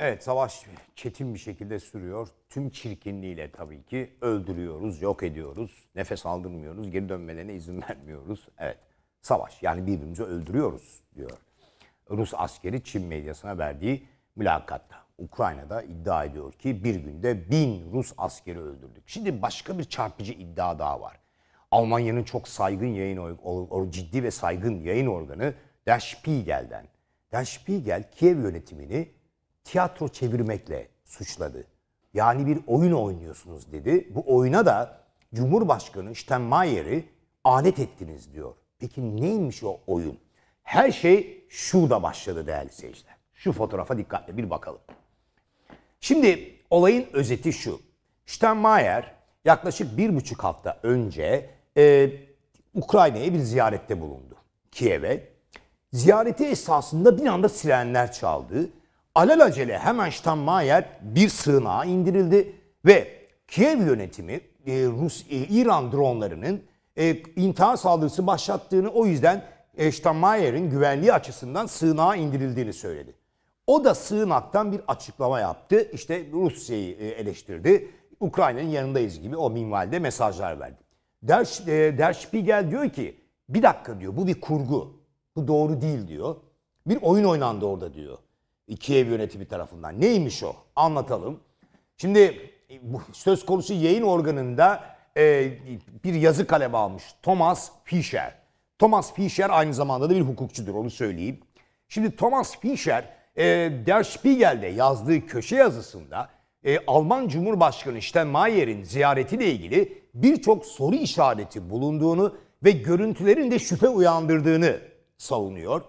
Evet savaş çetin bir şekilde sürüyor. Tüm çirkinliğiyle tabii ki öldürüyoruz, yok ediyoruz, nefes aldırmıyoruz, geri dönmelerine izin vermiyoruz. Evet savaş yani birbirimizi öldürüyoruz diyor. Rus askeri Çin medyasına verdiği mülakatta. Ukrayna'da iddia ediyor ki bir günde bin Rus askeri öldürdük. Şimdi başka bir çarpıcı iddia daha var. Almanya'nın çok saygın yayın organı, ciddi ve saygın yayın organı Der Spiegel'den. Der Spiegel Kiev yönetimini tiyatro çevirmekle suçladı. Yani bir oyun oynuyorsunuz dedi. Bu oyuna da Cumhurbaşkanı Steinmeier'i alet ettiniz diyor. Peki neymiş o oyun? Her şey şurada başladı değerli seyirciler. Şu fotoğrafa dikkatle bir bakalım. Şimdi olayın özeti şu. Steinmeier yaklaşık bir buçuk hafta önce e, Ukrayna'ya bir ziyarette bulundu. Kiev'e. Ziyareti esasında bir anda sirenler çaldı alelacele hemen Steinmeier bir sığınağa indirildi ve Kiev yönetimi e, Rus e, İran dronlarının e, intihar saldırısı başlattığını o yüzden e, Steinmeier'in güvenliği açısından sığınağa indirildiğini söyledi. O da sığınaktan bir açıklama yaptı. İşte Rusya'yı e, eleştirdi. Ukrayna'nın yanındayız gibi o minvalde mesajlar verdi. Der, e, Der Spiegel diyor ki bir dakika diyor bu bir kurgu. Bu doğru değil diyor. Bir oyun oynandı orada diyor. Kiev yönetimi tarafından. Neymiş o? Anlatalım. Şimdi e, bu söz konusu yayın organında e, bir yazı kaleme almış. Thomas Fischer. Thomas Fischer aynı zamanda da bir hukukçudur onu söyleyeyim. Şimdi Thomas Fischer e, Der Spiegel'de yazdığı köşe yazısında e, Alman Cumhurbaşkanı Steinmeier'in ziyaretiyle ilgili birçok soru işareti bulunduğunu ve görüntülerin de şüphe uyandırdığını savunuyor.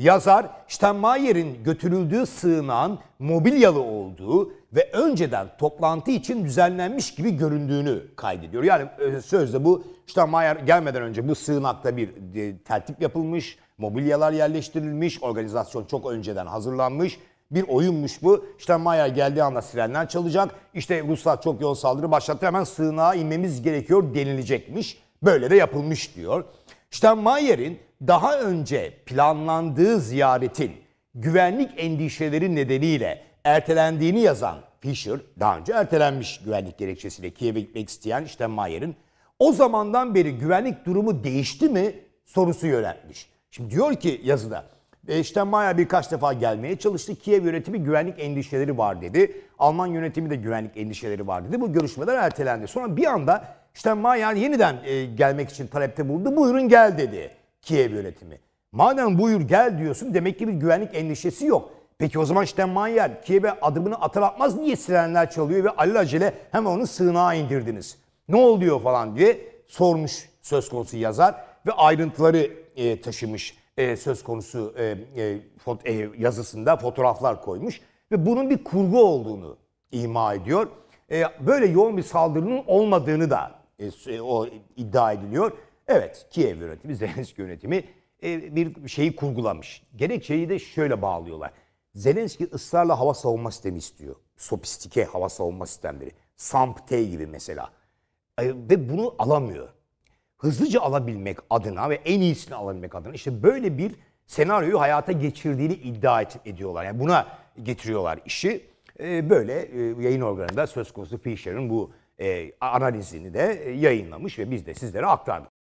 Yazar Steinmeier'in götürüldüğü sığınağın mobilyalı olduğu ve önceden toplantı için düzenlenmiş gibi göründüğünü kaydediyor. Yani e, sözde bu Steinmeier gelmeden önce bu sığınakta bir e, tertip yapılmış, mobilyalar yerleştirilmiş, organizasyon çok önceden hazırlanmış. Bir oyunmuş bu. Steinmeier geldiği anda sirenler çalacak. İşte Ruslar çok yoğun saldırı başlattı hemen sığınağa inmemiz gerekiyor denilecekmiş. Böyle de yapılmış diyor. Steinmeier'in daha önce planlandığı ziyaretin güvenlik endişeleri nedeniyle ertelendiğini yazan Fisher, daha önce ertelenmiş güvenlik gerekçesiyle Kiev'e gitmek isteyen Steinmeier'in o zamandan beri güvenlik durumu değişti mi sorusu yöneltmiş. Şimdi diyor ki yazıda e, Steinmeier birkaç defa gelmeye çalıştı. Kiev yönetimi güvenlik endişeleri var dedi. Alman yönetimi de güvenlik endişeleri var dedi. Bu görüşmeler ertelendi. Sonra bir anda işte Mayan yeniden e, gelmek için talepte bulundu. Buyurun gel dedi Kiev yönetimi. Madem buyur gel diyorsun demek ki bir güvenlik endişesi yok. Peki o zaman işte Steinmeier Kiev'e adımını atar atmaz niye sirenler çalıyor ve alelacele hemen onu sığınağa indirdiniz. Ne oluyor falan diye sormuş söz konusu yazar ve ayrıntıları e, taşımış e, söz konusu e, e, fot, e, yazısında fotoğraflar koymuş ve bunun bir kurgu olduğunu ima ediyor. E, böyle yoğun bir saldırının olmadığını da e, o iddia ediliyor. Evet Kiev yönetimi, Zelenski yönetimi e, bir şeyi kurgulamış. Gerekçeyi de şöyle bağlıyorlar. Zelenski ısrarla hava savunma sistemi istiyor. Sofistike hava savunma sistemleri. SAMP-T gibi mesela. E, ve bunu alamıyor. Hızlıca alabilmek adına ve en iyisini alabilmek adına işte böyle bir senaryoyu hayata geçirdiğini iddia et, ediyorlar. Yani buna getiriyorlar işi. E, böyle e, yayın organında söz konusu Fischer'ın bu e, analizini de e, yayınlamış ve biz de sizlere aktardık.